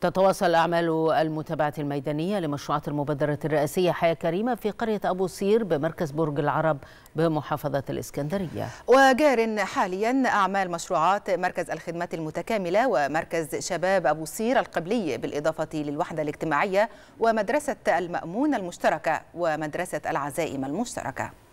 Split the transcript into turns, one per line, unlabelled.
تتواصل أعمال المتابعة الميدانية لمشروعات المبادرة الرئاسية حياة كريمة في قرية أبو سير بمركز برج العرب بمحافظة الإسكندرية
وجار حاليا أعمال مشروعات مركز الخدمات المتكاملة ومركز شباب أبو سير القبلي بالإضافة للوحدة الاجتماعية ومدرسة المأمون المشتركة ومدرسة العزائم المشتركة